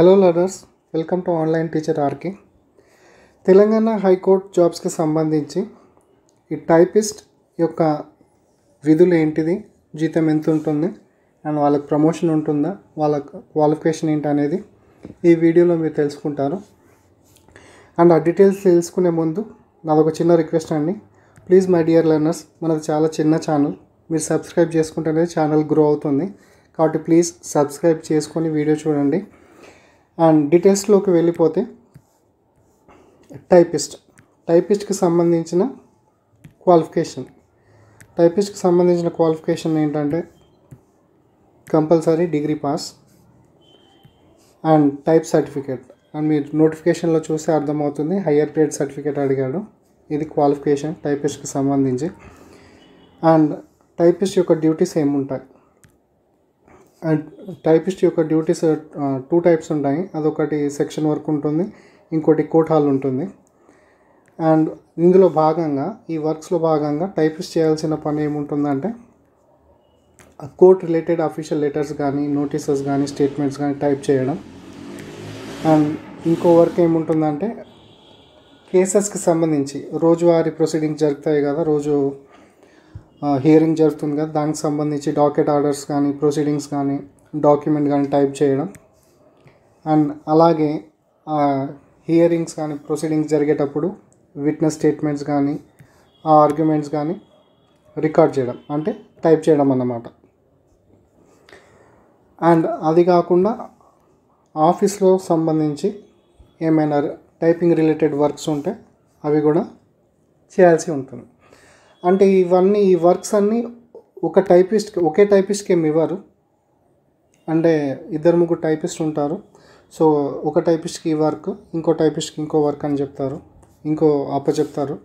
Hello learners welcome to online teacher RK Telangana high court జాబ్స్కి సంబంధించి ఈ టైపిస్ట్ యొక్క విధులు ఏంటిది జీతం ఎంత ఉంటుంది అండ్ వాళ్ళకి ప్రమోషన్ ఉంటుందా వాళ్ళ క్వాలిఫికేషన్ ఏంటి అనేది ఈ వీడియోలో మీరు తెలుసుకుంటారు అండ్ ఆ డీటెయిల్స్ తెలుసుకునే ముందు నాదొక చిన్న రిక్వెస్ట్ అండి ప్లీజ్ మై డియర్ లర్నర్స్ మనది చాలా చిన్న ఛానల్ మీరు సబ్స్క్రైబ్ చేసుకుంటే ఛానల్ గ్రో అవుతుంది కాబట్టి ప్లీజ్ సబ్స్క్రైబ్ చేసుకొని వీడియో చూడండి అండ్ డీటెయిల్స్లోకి వెళ్ళిపోతే టైపిస్ట్ టైపిస్ట్కి సంబంధించిన క్వాలిఫికేషన్ టైపిస్ట్కి సంబంధించిన క్వాలిఫికేషన్ ఏంటంటే compulsory degree pass and type certificate and మీరు నోటిఫికేషన్లో చూస్తే అర్థమవుతుంది హయ్యర్ గ్రేడ్ సర్టిఫికేట్ అడిగాడు ఇది క్వాలిఫికేషన్ టైపిస్ట్కి సంబంధించి అండ్ టైపిస్ట్ యొక్క డ్యూటీస్ ఏముంటాయి అండ్ టైపిస్ట్ యొక్క డ్యూటీస్ టూ టైప్స్ ఉంటాయి అదొకటి సెక్షన్ వర్క్ ఉంటుంది ఇంకోటి కోర్ట్ హాల్ ఉంటుంది అండ్ ఇందులో భాగంగా ఈ వర్క్స్లో భాగంగా టైపిస్ట్ చేయాల్సిన పని ఏముంటుందంటే కోర్ట్ రిలేటెడ్ అఫీషియల్ లెటర్స్ కానీ నోటీసెస్ కానీ స్టేట్మెంట్స్ కానీ టైప్ చేయడం అండ్ ఇంకో వర్క్ ఏముంటుందంటే కేసెస్కి సంబంధించి రోజువారీ ప్రొసీడింగ్ జరుగుతాయి కదా రోజు హియరింగ్ జరుగుతుంది కదా దానికి సంబంధించి డాకెట్ ఆర్డర్స్ కానీ ప్రొసీడింగ్స్ కానీ డాక్యుమెంట్ కానీ టైప్ చేయడం అండ్ అలాగే హియరింగ్స్ కానీ ప్రొసీడింగ్స్ జరిగేటప్పుడు విట్నెస్ స్టేట్మెంట్స్ కానీ ఆ ఆర్గ్యుమెంట్స్ కానీ రికార్డ్ చేయడం అంటే టైప్ చేయడం అన్నమాట అండ్ అది కాకుండా ఆఫీస్లో సంబంధించి ఏమైనా టైపింగ్ రిలేటెడ్ వర్క్స్ ఉంటే అవి కూడా చేయాల్సి ఉంటుంది అంటే ఇవన్నీ ఈ వర్క్స్ అన్నీ ఒక టైపిస్ట్ ఒకే టైపిస్ట్కి ఏమి ఇవ్వరు అంటే ఇద్దరు ముగ్గురు టైపిస్ట్ ఉంటారు సో ఒక టైపిస్ట్కి ఈ వర్క్ ఇంకో టైపిస్ట్కి ఇంకో వర్క్ అని చెప్తారు ఇంకో అప్ప చెప్తారు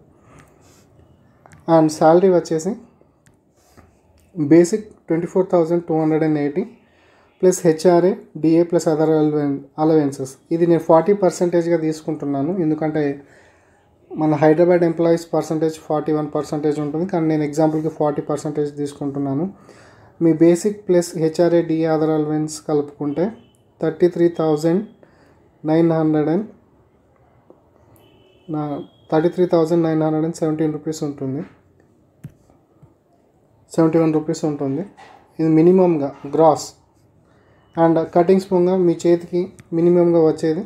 అండ్ శాలరీ వచ్చేసి basic twenty four thousand two hundred and eighty plus HRA DA plus other allowance allowances ఇది నేను ఫార్టీ పర్సెంటేజ్గా తీసుకుంటున్నాను ఎందుకంటే మన Hyderabad employees percentage forty one percentage ఉంటుంది కానీ నేను ఎగ్జాంపుల్కి ఫార్టీ పర్సంటేజ్ తీసుకుంటున్నాను మీ basic plus HRA D other allowance కలుపుకుంటే thirty three thousand nine hundred and నా thirty three thousand nine hundred and seventeen rupees ఉంటుంది సెవెంటీ వన్ రూపీస్ ఉంటుంది ఇది మినిమంగా గ్రాస్ అండ్ కటింగ్స్ పొంగ మీ చేతికి మినిమంగా వచ్చేది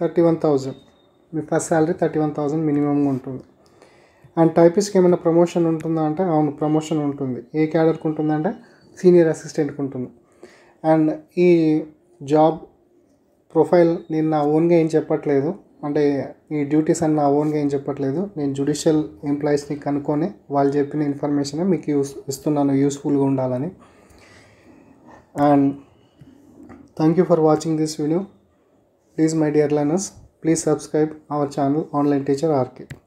థర్టీ వన్ థౌజండ్ మీ first salary thirty one thousand మినిమంగా ఉంటుంది అండ్ టైపిస్ట్కి ఏమైనా ప్రమోషన్ ఉంటుందా అంటే అవును ప్రమోషన్ ఉంటుంది ఏ క్యాడర్కి ఉంటుందంటే సీనియర్ అసిస్టెంట్కి ఉంటుంది అండ్ ఈ జాబ్ ప్రొఫైల్ నేను నా ఓన్గా ఏం చెప్పట్లేదు అంటే ఈ డ్యూటీస్ అని నా ఓన్గా ఏం చెప్పట్లేదు నేను జుడిషియల్ ఎంప్లాయీస్ని కనుక్కొని వాళ్ళు చెప్పిన ఇన్ఫర్మేషన్ మీకు యూస్ ఇస్తున్నాను యూస్ఫుల్గా ఉండాలని and thank you for watching this video please my dear learners Please subscribe our channel Online Teacher Archive.